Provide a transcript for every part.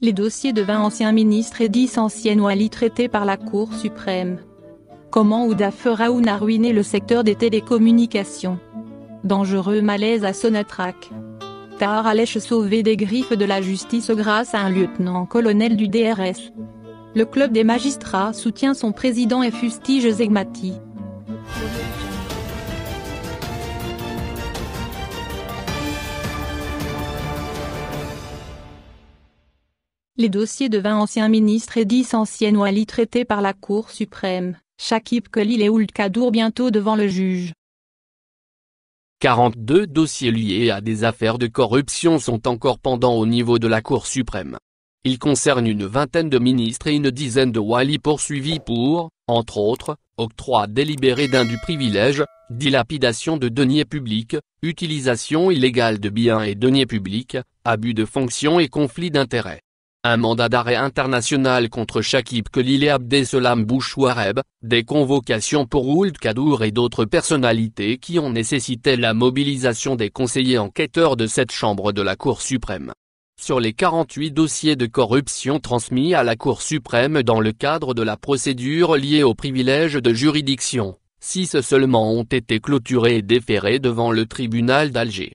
Les dossiers de 20 anciens ministres et 10 anciennes Wali traités par la Cour suprême. Comment Ouda Feraoun a ruiné le secteur des télécommunications. Dangereux malaise à Sonatrach. Tahar Alèche sauvé des griffes de la justice grâce à un lieutenant-colonel du DRS. Le club des magistrats soutient son président et fustige Zegmati. les dossiers de 20 anciens ministres et 10 anciennes Wali traités par la Cour suprême, Shakib Khalil et Ould Kadour bientôt devant le juge. 42 dossiers liés à des affaires de corruption sont encore pendants au niveau de la Cour suprême. Ils concernent une vingtaine de ministres et une dizaine de Wali poursuivis pour, entre autres, octroi délibéré d'un du privilège, dilapidation de deniers publics, utilisation illégale de biens et deniers publics, abus de fonction et conflit d'intérêts un mandat d'arrêt international contre Shakib Khalil et Bouchouareb, des convocations pour Ould Kadour et d'autres personnalités qui ont nécessité la mobilisation des conseillers enquêteurs de cette chambre de la Cour suprême. Sur les 48 dossiers de corruption transmis à la Cour suprême dans le cadre de la procédure liée aux privilèges de juridiction, 6 seulement ont été clôturés et déférés devant le tribunal d'Alger.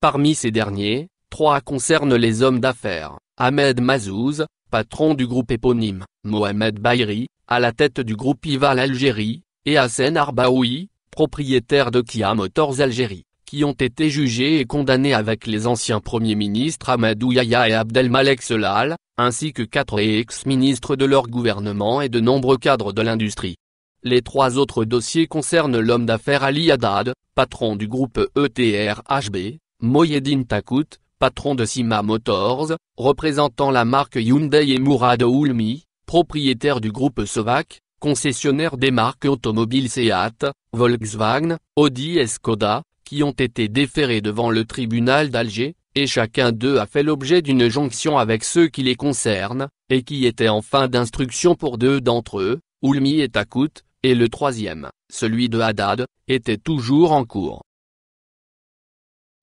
Parmi ces derniers, 3 concernent les hommes d'affaires. Ahmed Mazouz, patron du groupe éponyme, Mohamed Baïri, à la tête du groupe Ival Algérie, et Hassan Arbaoui, propriétaire de Kia Motors Algérie, qui ont été jugés et condamnés avec les anciens premiers ministres Ahmed Ouyaya et Abdelmalek Selal, ainsi que quatre ex-ministres de leur gouvernement et de nombreux cadres de l'industrie. Les trois autres dossiers concernent l'homme d'affaires Ali Haddad, patron du groupe ETRHB, Moyedine Takout, patron de Sima Motors, représentant la marque Hyundai et Mourad Oulmi, propriétaire du groupe Sovac, concessionnaire des marques automobiles Seat, Volkswagen, Audi et Skoda, qui ont été déférés devant le tribunal d'Alger, et chacun d'eux a fait l'objet d'une jonction avec ceux qui les concernent, et qui étaient en fin d'instruction pour deux d'entre eux, Oulmi et Takut, et le troisième, celui de Haddad, était toujours en cours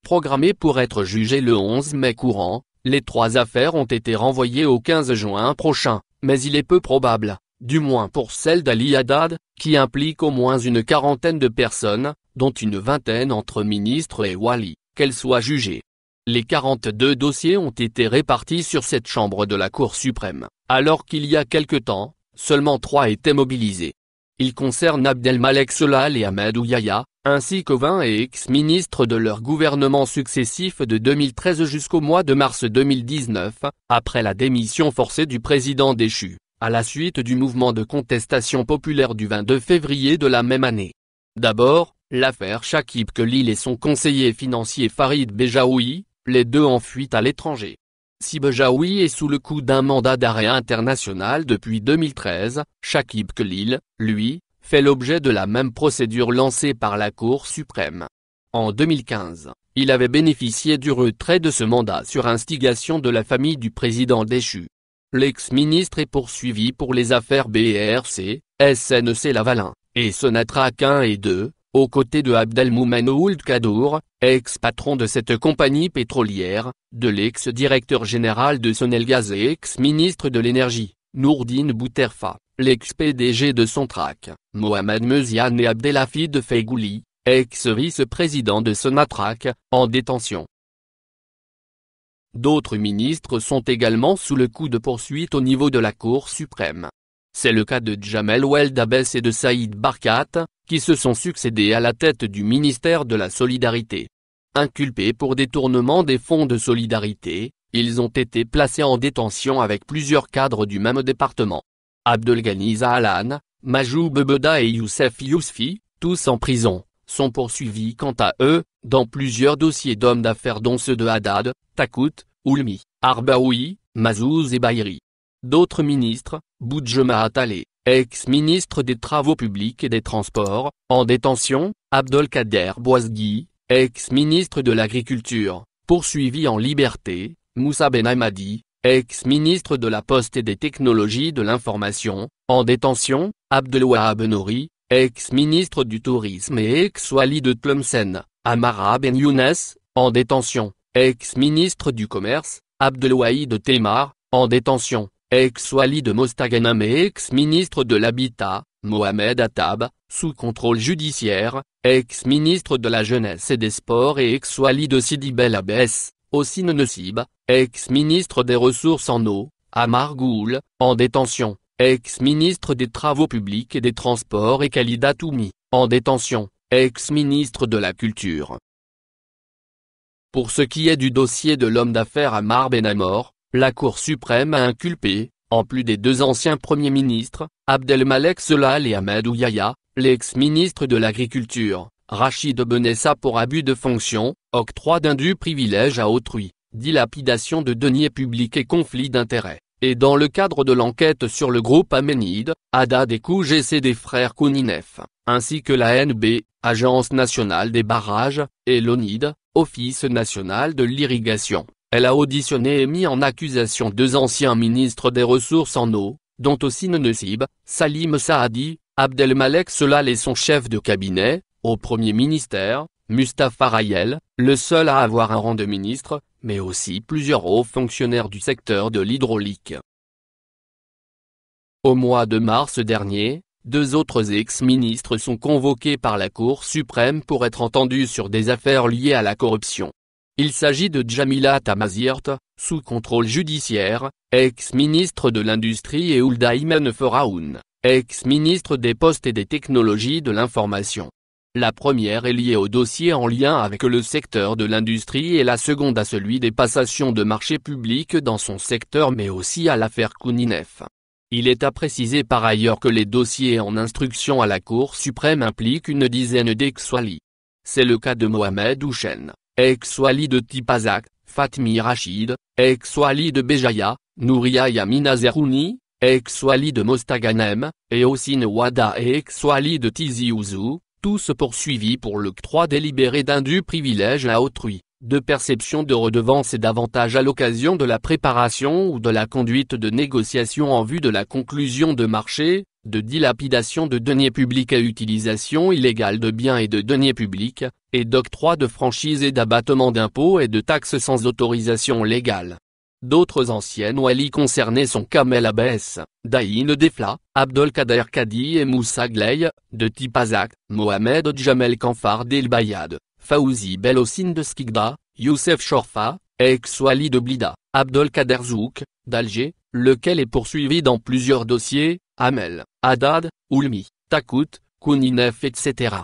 programmée pour être jugé le 11 mai courant, les trois affaires ont été renvoyées au 15 juin prochain, mais il est peu probable, du moins pour celle d'Ali Haddad, qui implique au moins une quarantaine de personnes, dont une vingtaine entre ministres et wali, qu'elle soit jugée. Les 42 dossiers ont été répartis sur cette chambre de la Cour suprême, alors qu'il y a quelque temps, seulement trois étaient mobilisés. Ils concernent Abdelmalek Solal et Ahmed Ouyaya, ainsi qu'aux et ex-ministres de leur gouvernement successif de 2013 jusqu'au mois de mars 2019, après la démission forcée du président déchu, à la suite du mouvement de contestation populaire du 22 février de la même année. D'abord, l'affaire Shakib Khalil et son conseiller financier Farid Bejaoui, les deux en fuite à l'étranger. Si Bejaoui est sous le coup d'un mandat d'arrêt international depuis 2013, Shakib Khalil, lui, fait l'objet de la même procédure lancée par la Cour suprême. En 2015, il avait bénéficié du retrait de ce mandat sur instigation de la famille du président déchu. L'ex-ministre est poursuivi pour les affaires BRC, SNC Lavalin, et Sonatra 1 et 2, aux côtés de Abdelmoumen Ould Kadour, ex-patron de cette compagnie pétrolière, de l'ex-directeur général de Sonelgaz et ex-ministre de l'énergie, Nourdine Bouterfa. L'ex-PDG de Sonatrach, Mohamed Meziane et Abdelhafid Feigouli, ex-vice-président de Sonatrach, en détention. D'autres ministres sont également sous le coup de poursuite au niveau de la Cour suprême. C'est le cas de Jamel Weldabès et de Saïd Barkat, qui se sont succédés à la tête du ministère de la Solidarité. Inculpés pour détournement des fonds de solidarité, ils ont été placés en détention avec plusieurs cadres du même département. Abdelganiza Alan, Majou Bebeda et Youssef Yousfi, tous en prison, sont poursuivis quant à eux, dans plusieurs dossiers d'hommes d'affaires dont ceux de Haddad, Takout, Oulmi, Arbaoui, Mazouz et Bayri. D'autres ministres, Boudjema Atale, ex-ministre des Travaux publics et des Transports, en détention, Abdelkader Boisgui, ex-ministre de l'Agriculture, poursuivi en liberté, Moussa Ben Hamadi, ex-ministre de la Poste et des Technologies de l'Information, en détention, Abdelwahab Nouri, ex-ministre du Tourisme et ex-Wali de Tlemcen, Amara Ben Younes, en détention, ex-ministre du Commerce, Abdelwahi de Temar, en détention, ex-Wali de Mostaganam et ex-ministre de l'Habitat, Mohamed Attab, sous contrôle judiciaire, ex-ministre de la Jeunesse et des Sports et ex-Wali de Sidi Bel Abbès, Ossine Nessib, ex-ministre des Ressources en eau, Amar Margoul, en détention, ex-ministre des Travaux publics et des Transports et Khalida Toumi, en détention, ex-ministre de la Culture. Pour ce qui est du dossier de l'homme d'affaires Amar Amor, la Cour suprême a inculpé, en plus des deux anciens premiers ministres, Abdelmalek Solal et Ahmed Ouyaya, l'ex-ministre de l'Agriculture, Rachid Benessa pour abus de fonction, octroi du privilège à autrui, dilapidation de deniers publics et conflit d'intérêts. Et dans le cadre de l'enquête sur le groupe Aménide, Ada et Kouj et des frères Kouninef, ainsi que la NB, Agence nationale des barrages, et l'ONID, Office national de l'irrigation, elle a auditionné et mis en accusation deux anciens ministres des ressources en eau, dont aussi Nessib, Salim Saadi, Abdelmalek Solal et son chef de cabinet, au premier ministère, Mustafa Rayel, le seul à avoir un rang de ministre, mais aussi plusieurs hauts fonctionnaires du secteur de l'hydraulique. Au mois de mars dernier, deux autres ex-ministres sont convoqués par la Cour suprême pour être entendus sur des affaires liées à la corruption. Il s'agit de Jamila Tamazirt, sous contrôle judiciaire, ex-ministre de l'Industrie et Hulda Imen ex-ministre des Postes et des Technologies de l'Information. La première est liée au dossier en lien avec le secteur de l'industrie et la seconde à celui des passations de marchés publics dans son secteur mais aussi à l'affaire Kouninef. Il est à préciser par ailleurs que les dossiers en instruction à la Cour suprême impliquent une dizaine d'ex-Wali. C'est le cas de Mohamed Houchen, ex-Wali de Tipazak, Fatmi Rachid, ex-Wali de Béjaïa, Nouria Yamina Zerouni, ex-Wali de Mostaganem, et aussi Wada et ex-Wali de Tizi Ouzou, tous poursuivis pour l'octroi délibéré d'un dû privilège à autrui, de perception de redevances et d'avantages à l'occasion de la préparation ou de la conduite de négociations en vue de la conclusion de marché, de dilapidation de deniers publics à utilisation illégale de biens et de deniers publics, et d'octroi de franchise et d'abattement d'impôts et de taxes sans autorisation légale. D'autres anciennes walis concernées sont Kamel Abès, Daïn Defla, Abdelkader Kadi et Moussa Gley, de Tipazak, Mohamed Djamel Kanfar Bayad, Faouzi Belosin de Skigda, Youssef Chorfa, ex-wali de Blida, Abdelkader Zouk, d'Alger, lequel est poursuivi dans plusieurs dossiers, Amel, Haddad, Oulmi, Takout, Kouninef etc.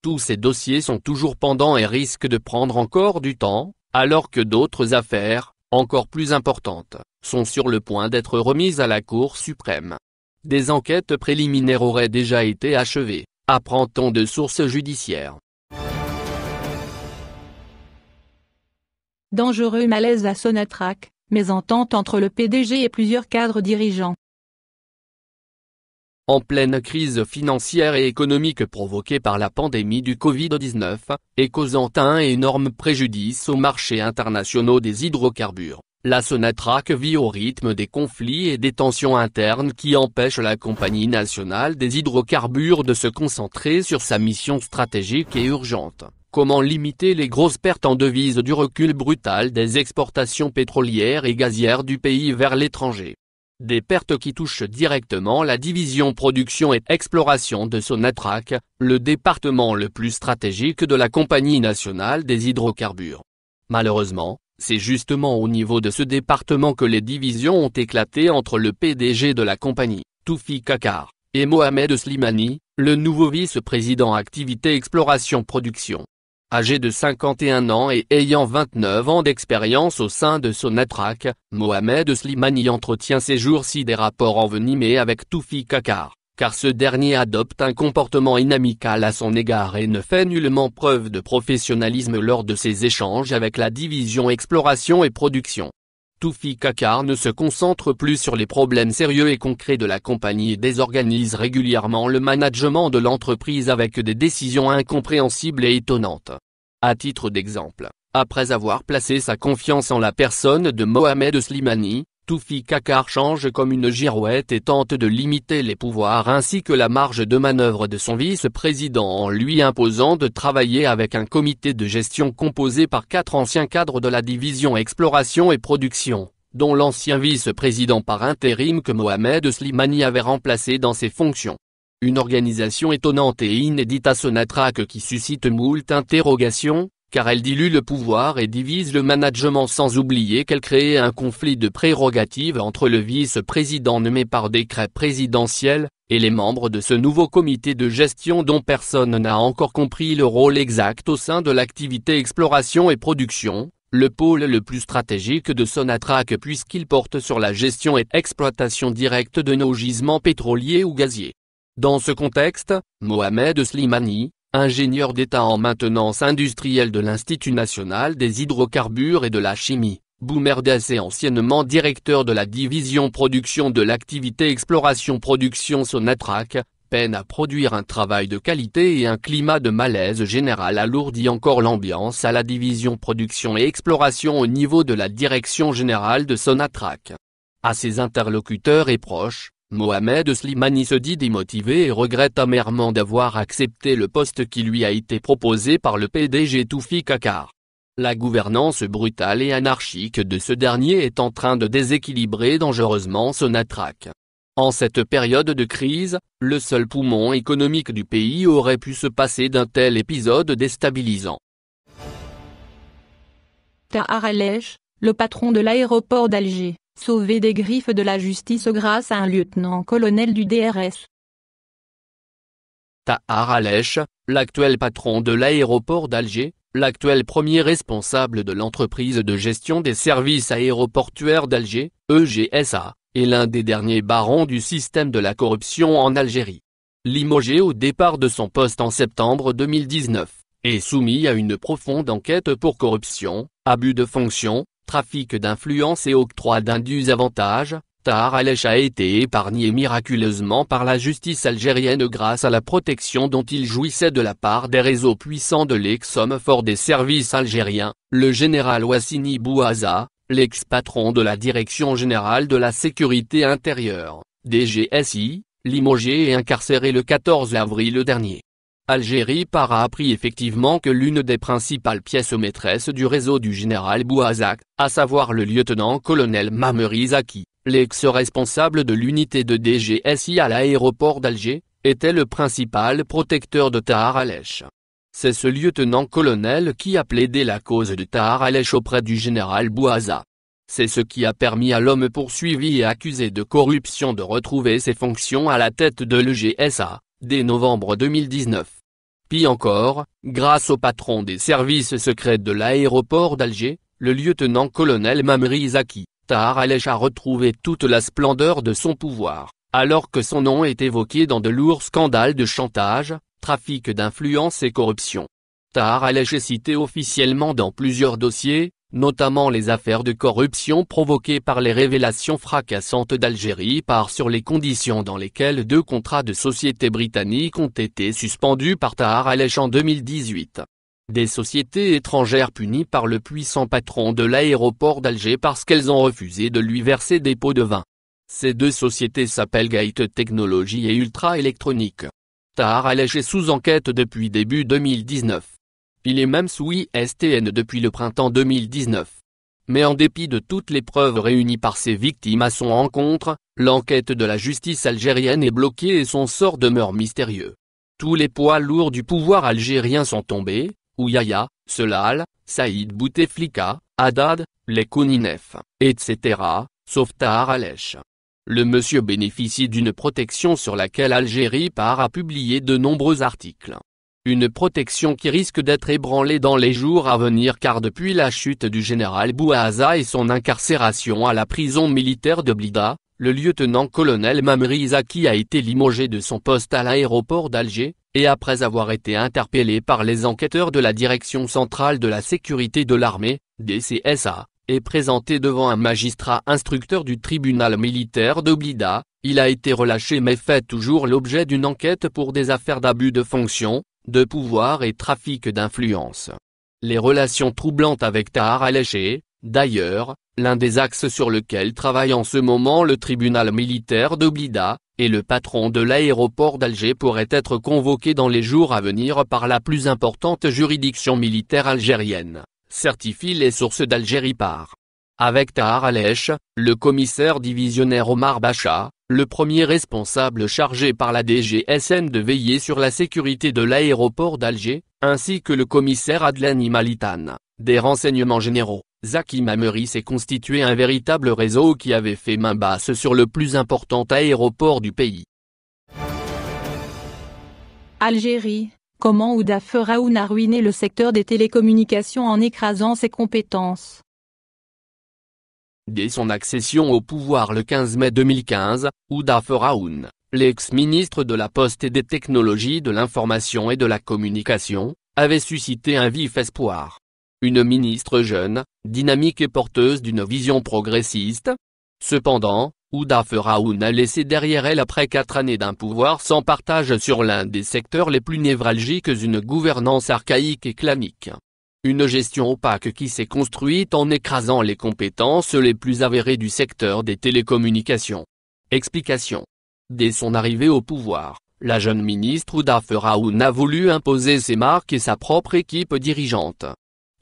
Tous ces dossiers sont toujours pendants et risquent de prendre encore du temps, alors que d'autres affaires, encore plus importantes, sont sur le point d'être remises à la Cour suprême. Des enquêtes préliminaires auraient déjà été achevées, apprend-on de sources judiciaires. Dangereux malaise à Sonatrach, mésentente entre le PDG et plusieurs cadres dirigeants en pleine crise financière et économique provoquée par la pandémie du Covid-19, et causant un énorme préjudice aux marchés internationaux des hydrocarbures. La Sonatrach vit au rythme des conflits et des tensions internes qui empêchent la Compagnie nationale des hydrocarbures de se concentrer sur sa mission stratégique et urgente. Comment limiter les grosses pertes en devise du recul brutal des exportations pétrolières et gazières du pays vers l'étranger des pertes qui touchent directement la division production et exploration de Sonatrach, le département le plus stratégique de la Compagnie nationale des hydrocarbures. Malheureusement, c'est justement au niveau de ce département que les divisions ont éclaté entre le PDG de la compagnie, Toufi Kakar, et Mohamed Slimani, le nouveau vice-président activité exploration-production âgé de 51 ans et ayant 29 ans d'expérience au sein de Sonatrach, Mohamed Slimani entretient ces jours-ci des rapports envenimés avec Toufi Kakar, car ce dernier adopte un comportement inamical à son égard et ne fait nullement preuve de professionnalisme lors de ses échanges avec la division exploration et production. Toufi Kakar ne se concentre plus sur les problèmes sérieux et concrets de la compagnie et désorganise régulièrement le management de l'entreprise avec des décisions incompréhensibles et étonnantes. À titre d'exemple, après avoir placé sa confiance en la personne de Mohamed Slimani, Soufi Kakar change comme une girouette et tente de limiter les pouvoirs ainsi que la marge de manœuvre de son vice-président en lui imposant de travailler avec un comité de gestion composé par quatre anciens cadres de la division exploration et production, dont l'ancien vice-président par intérim que Mohamed Slimani avait remplacé dans ses fonctions. Une organisation étonnante et inédite à Sonatrach qui suscite moult interrogations, car elle dilue le pouvoir et divise le management sans oublier qu'elle crée un conflit de prérogatives entre le vice-président nommé par décret présidentiel, et les membres de ce nouveau comité de gestion dont personne n'a encore compris le rôle exact au sein de l'activité exploration et production, le pôle le plus stratégique de Sonatrach puisqu'il porte sur la gestion et exploitation directe de nos gisements pétroliers ou gaziers. Dans ce contexte, Mohamed Slimani, ingénieur d'État en maintenance industrielle de l'Institut national des hydrocarbures et de la chimie, Boumerdès et anciennement directeur de la division production de l'activité exploration-production Sonatrach, peine à produire un travail de qualité et un climat de malaise général alourdit encore l'ambiance à la division production et exploration au niveau de la direction générale de Sonatrach. À ses interlocuteurs et proches, Mohamed Slimani se dit démotivé et regrette amèrement d'avoir accepté le poste qui lui a été proposé par le PDG Toufi Kakar. La gouvernance brutale et anarchique de ce dernier est en train de déséquilibrer dangereusement son attraque. En cette période de crise, le seul poumon économique du pays aurait pu se passer d'un tel épisode déstabilisant. Tahar Alej, le patron de l'aéroport d'Alger, sauvé des griffes de la justice grâce à un lieutenant-colonel du DRS. Tahar Alèche, l'actuel patron de l'aéroport d'Alger, l'actuel premier responsable de l'entreprise de gestion des services aéroportuaires d'Alger, EGSA, est l'un des derniers barons du système de la corruption en Algérie. Limogé au départ de son poste en septembre 2019, est soumis à une profonde enquête pour corruption, abus de fonction, trafic d'influence et octroi d'indus avantages, Tahar Alech a été épargné miraculeusement par la justice algérienne grâce à la protection dont il jouissait de la part des réseaux puissants de l'ex-homme fort des services algériens, le général Wassini Bouaza, l'ex-patron de la Direction Générale de la Sécurité Intérieure, DGSI, limogé et incarcéré le 14 avril dernier. Algérie para a appris effectivement que l'une des principales pièces maîtresses du réseau du général Bouazak, à savoir le lieutenant-colonel Mamery Zaki, l'ex-responsable de l'unité de DGSI à l'aéroport d'Alger, était le principal protecteur de Tahar Alèche. C'est ce lieutenant-colonel qui a plaidé la cause de Tahar Alèche auprès du général Bouazak. C'est ce qui a permis à l'homme poursuivi et accusé de corruption de retrouver ses fonctions à la tête de l'EGSA, dès novembre 2019. Puis encore, grâce au patron des services secrets de l'aéroport d'Alger, le lieutenant-colonel Mamri Zaki, Tahar Alech a retrouvé toute la splendeur de son pouvoir, alors que son nom est évoqué dans de lourds scandales de chantage, trafic d'influence et corruption. Tahar Alech est cité officiellement dans plusieurs dossiers, notamment les affaires de corruption provoquées par les révélations fracassantes d'Algérie par sur les conditions dans lesquelles deux contrats de sociétés britanniques ont été suspendus par Tahar Alech en 2018. Des sociétés étrangères punies par le puissant patron de l'aéroport d'Alger parce qu'elles ont refusé de lui verser des pots de vin. Ces deux sociétés s'appellent Gate Technology et Ultra Electronique. Tahar Alech est sous enquête depuis début 2019. Il est même sous ISTN depuis le printemps 2019. Mais en dépit de toutes les preuves réunies par ses victimes à son encontre, l'enquête de la justice algérienne est bloquée et son sort demeure mystérieux. Tous les poids lourds du pouvoir algérien sont tombés, Ouyaya, Selal, Saïd Bouteflika, Haddad, les Kouninef, etc., sauf Tahar Alèche. Le monsieur bénéficie d'une protection sur laquelle Algérie part à publier de nombreux articles. Une protection qui risque d'être ébranlée dans les jours à venir car depuis la chute du général Bouhaza et son incarcération à la prison militaire de Blida, le lieutenant-colonel Mamri Zaki a été limogé de son poste à l'aéroport d'Alger, et après avoir été interpellé par les enquêteurs de la Direction Centrale de la Sécurité de l'Armée, DCSA, et présenté devant un magistrat instructeur du tribunal militaire de Blida, il a été relâché mais fait toujours l'objet d'une enquête pour des affaires d'abus de fonction, de pouvoir et trafic d'influence. Les relations troublantes avec Tahar Alech d'ailleurs, l'un des axes sur lequel travaille en ce moment le tribunal militaire d'Oblida, et le patron de l'aéroport d'Alger pourrait être convoqué dans les jours à venir par la plus importante juridiction militaire algérienne, certifie les sources d'Algérie par. Avec Tahar Alèche, le commissaire divisionnaire Omar Bacha, le premier responsable chargé par la DGSN de veiller sur la sécurité de l'aéroport d'Alger, ainsi que le commissaire Adlan malitane des renseignements généraux, Zaki Mameri s'est constitué un véritable réseau qui avait fait main basse sur le plus important aéroport du pays. Algérie, comment Ouda a ruiné le secteur des télécommunications en écrasant ses compétences Dès son accession au pouvoir le 15 mai 2015, Ouda Feraoun, l'ex-ministre de la Poste et des technologies de l'information et de la communication, avait suscité un vif espoir. Une ministre jeune, dynamique et porteuse d'une vision progressiste. Cependant, Ouda Feraoun a laissé derrière elle après quatre années d'un pouvoir sans partage sur l'un des secteurs les plus névralgiques une gouvernance archaïque et clanique. Une gestion opaque qui s'est construite en écrasant les compétences les plus avérées du secteur des télécommunications. Explication. Dès son arrivée au pouvoir, la jeune ministre Ouda Feraoun a voulu imposer ses marques et sa propre équipe dirigeante.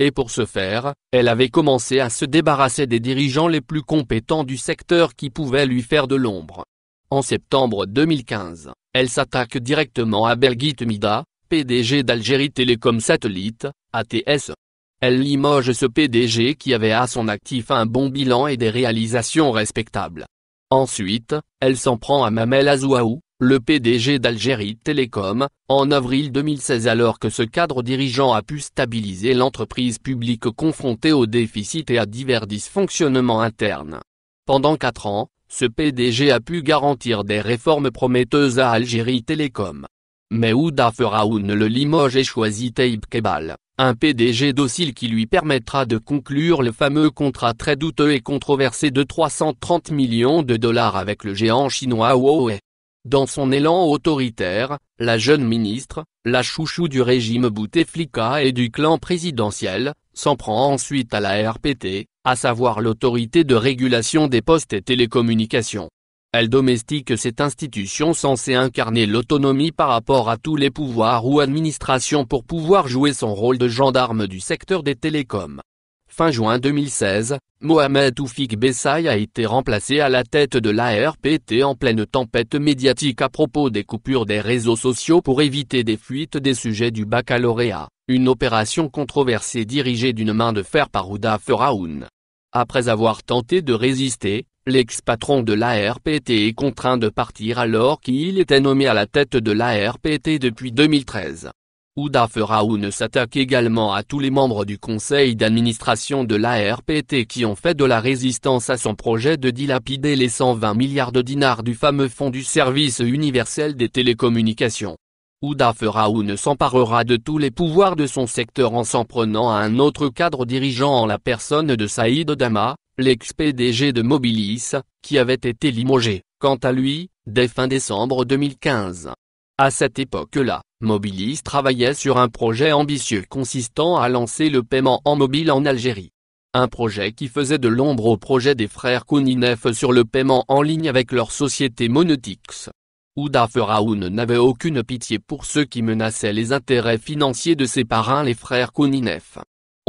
Et pour ce faire, elle avait commencé à se débarrasser des dirigeants les plus compétents du secteur qui pouvaient lui faire de l'ombre. En septembre 2015, elle s'attaque directement à Bergit Mida, PDG d'Algérie Télécom Satellite, ATS. Elle limoge ce PDG qui avait à son actif un bon bilan et des réalisations respectables. Ensuite, elle s'en prend à Mamel Azouaou, le PDG d'Algérie Télécom, en avril 2016 alors que ce cadre dirigeant a pu stabiliser l'entreprise publique confrontée au déficit et à divers dysfonctionnements internes. Pendant quatre ans, ce PDG a pu garantir des réformes prometteuses à Algérie Télécom. Mais Ouda Feraoun le limoge et choisit Taïb Kebal, un PDG docile qui lui permettra de conclure le fameux contrat très douteux et controversé de 330 millions de dollars avec le géant chinois Huawei. Dans son élan autoritaire, la jeune ministre, la chouchou du régime Bouteflika et du clan présidentiel, s'en prend ensuite à la RPT, à savoir l'autorité de régulation des postes et télécommunications. Elle domestique cette institution censée incarner l'autonomie par rapport à tous les pouvoirs ou administrations pour pouvoir jouer son rôle de gendarme du secteur des télécoms. Fin juin 2016, Mohamed Oufik Bessaï a été remplacé à la tête de l'ARPT en pleine tempête médiatique à propos des coupures des réseaux sociaux pour éviter des fuites des sujets du baccalauréat, une opération controversée dirigée d'une main de fer par Ouda Feraoun. Après avoir tenté de résister, L'ex-patron de l'ARPT est contraint de partir alors qu'il était nommé à la tête de l'ARPT depuis 2013. Ouda ne s'attaque également à tous les membres du conseil d'administration de l'ARPT qui ont fait de la résistance à son projet de dilapider les 120 milliards de dinars du fameux fonds du service universel des télécommunications. Ouda Feraoun s'emparera de tous les pouvoirs de son secteur en s'en prenant à un autre cadre dirigeant en la personne de Saïd Dama, l'ex-PDG de Mobilis, qui avait été limogé, quant à lui, dès fin décembre 2015. À cette époque-là, Mobilis travaillait sur un projet ambitieux consistant à lancer le paiement en mobile en Algérie. Un projet qui faisait de l'ombre au projet des frères Kouninef sur le paiement en ligne avec leur société Monotix. Ouda Feraoun n'avait aucune pitié pour ceux qui menaçaient les intérêts financiers de ses parrains les frères Kouninef.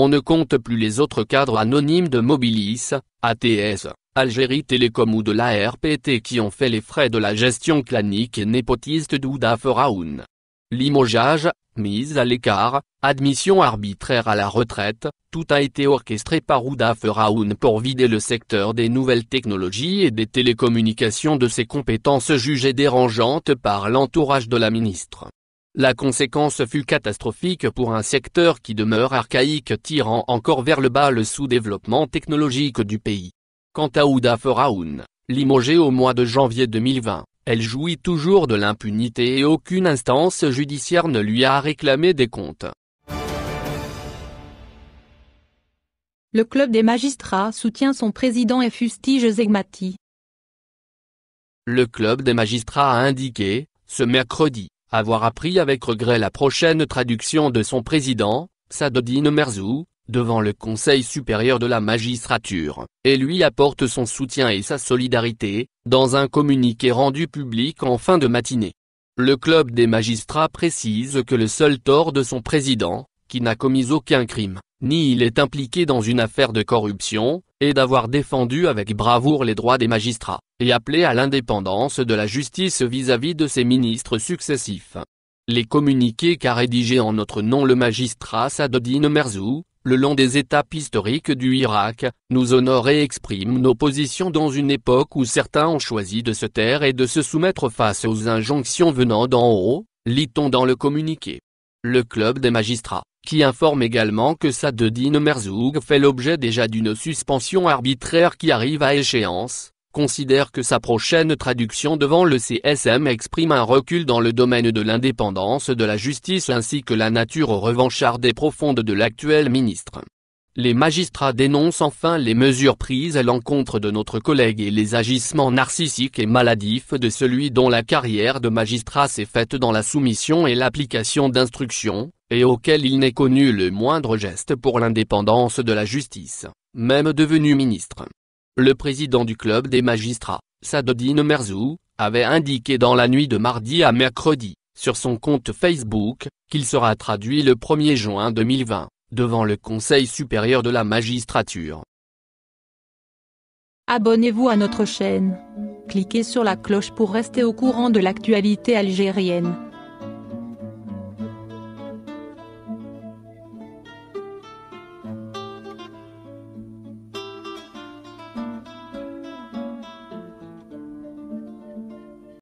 On ne compte plus les autres cadres anonymes de Mobilis, ATS, Algérie Télécom ou de l'ARPT qui ont fait les frais de la gestion clanique et népotiste d'Ouda Feraoun. Limogeage, mise à l'écart, admission arbitraire à la retraite, tout a été orchestré par Ouda Feraoun pour vider le secteur des nouvelles technologies et des télécommunications de ses compétences jugées dérangeantes par l'entourage de la ministre. La conséquence fut catastrophique pour un secteur qui demeure archaïque tirant encore vers le bas le sous-développement technologique du pays. Quant à Ouda Feraoun, limogée au mois de janvier 2020, elle jouit toujours de l'impunité et aucune instance judiciaire ne lui a réclamé des comptes. Le club des magistrats soutient son président et fustige Zegmati. Le club des magistrats a indiqué, ce mercredi, avoir appris avec regret la prochaine traduction de son président, Sadodine Merzou, devant le Conseil supérieur de la magistrature, et lui apporte son soutien et sa solidarité, dans un communiqué rendu public en fin de matinée. Le club des magistrats précise que le seul tort de son président, qui n'a commis aucun crime, ni il est impliqué dans une affaire de corruption, et d'avoir défendu avec bravoure les droits des magistrats, et appelé à l'indépendance de la justice vis-à-vis de ses ministres successifs. Les communiqués qu'a rédigés en notre nom le magistrat Sadodine Merzou, le long des étapes historiques du Irak, nous honorent et exprime nos positions dans une époque où certains ont choisi de se taire et de se soumettre face aux injonctions venant d'en haut, lit-on dans le communiqué. Le Club des magistrats qui informe également que Sadedine Merzoug fait l'objet déjà d'une suspension arbitraire qui arrive à échéance, considère que sa prochaine traduction devant le CSM exprime un recul dans le domaine de l'indépendance de la justice ainsi que la nature revancharde et profonde de l'actuel ministre. Les magistrats dénoncent enfin les mesures prises à l'encontre de notre collègue et les agissements narcissiques et maladifs de celui dont la carrière de magistrat s'est faite dans la soumission et l'application d'instructions, et auquel il n'est connu le moindre geste pour l'indépendance de la justice, même devenu ministre. Le président du club des magistrats, Sadodine Merzou, avait indiqué dans la nuit de mardi à mercredi, sur son compte Facebook, qu'il sera traduit le 1er juin 2020 devant le Conseil supérieur de la magistrature. Abonnez-vous à notre chaîne. Cliquez sur la cloche pour rester au courant de l'actualité algérienne.